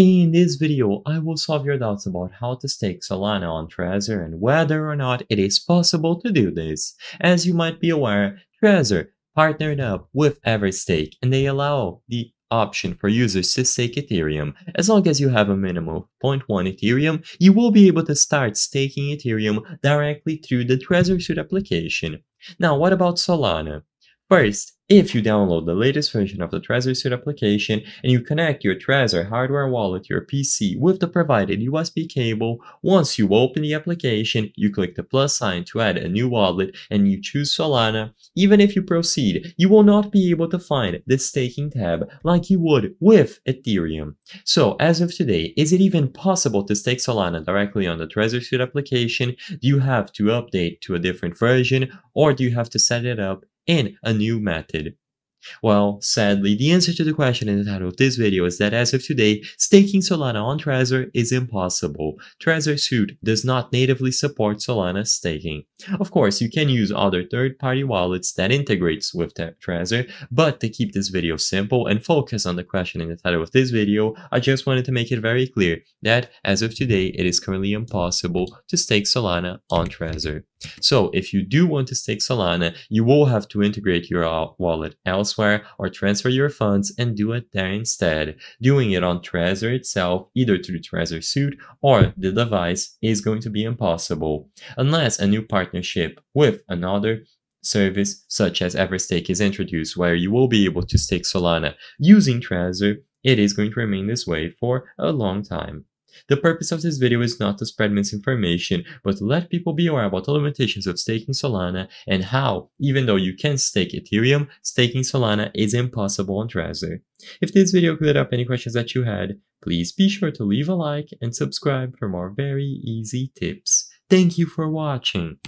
In this video, I will solve your doubts about how to stake Solana on Trezor and whether or not it is possible to do this. As you might be aware, Trezor partnered up with Everstake and they allow the option for users to stake Ethereum. As long as you have a minimum of 0.1 Ethereum, you will be able to start staking Ethereum directly through the Trezor Suite application. Now, what about Solana? First, if you download the latest version of the Trezor Suite application and you connect your Trezor hardware wallet to your PC with the provided USB cable, once you open the application, you click the plus sign to add a new wallet and you choose Solana. Even if you proceed, you will not be able to find the staking tab like you would with Ethereum. So as of today, is it even possible to stake Solana directly on the Trezor Suite application? Do you have to update to a different version or do you have to set it up and a new method. Well, sadly, the answer to the question in the title of this video is that as of today, staking Solana on Trezor is impossible. Trezor Suite does not natively support Solana staking. Of course, you can use other third-party wallets that integrates with Trezor, but to keep this video simple and focus on the question in the title of this video, I just wanted to make it very clear that as of today, it is currently impossible to stake Solana on Trezor. So if you do want to stake Solana, you will have to integrate your uh, wallet elsewhere or transfer your funds and do it there instead. Doing it on Trezor itself, either through Trezor Suite or the device, is going to be impossible unless a new partnership with another service such as Everstake is introduced where you will be able to stake Solana using Trezor. It is going to remain this way for a long time. The purpose of this video is not to spread misinformation, but to let people be aware about the limitations of staking Solana and how, even though you can stake Ethereum, staking Solana is impossible on Trezor. If this video cleared up any questions that you had, please be sure to leave a like and subscribe for more very easy tips. Thank you for watching!